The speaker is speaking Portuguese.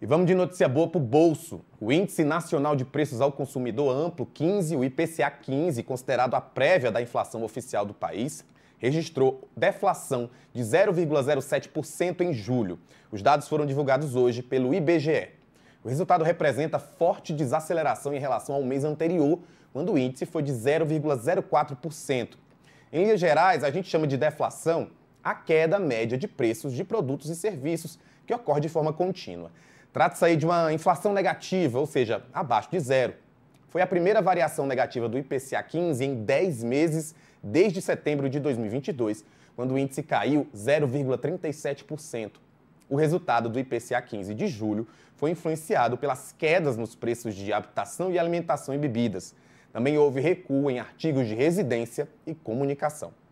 E vamos de notícia boa para o bolso. O Índice Nacional de Preços ao Consumidor Amplo 15, o IPCA 15, considerado a prévia da inflação oficial do país, registrou deflação de 0,07% em julho. Os dados foram divulgados hoje pelo IBGE. O resultado representa forte desaceleração em relação ao mês anterior, quando o índice foi de 0,04%. Em linhas gerais, a gente chama de deflação a queda média de preços de produtos e serviços que ocorre de forma contínua. Trata-se aí de uma inflação negativa, ou seja, abaixo de zero. Foi a primeira variação negativa do IPCA 15 em 10 meses desde setembro de 2022, quando o índice caiu 0,37%. O resultado do IPCA 15 de julho foi influenciado pelas quedas nos preços de habitação e alimentação e bebidas. Também houve recuo em artigos de residência e comunicação.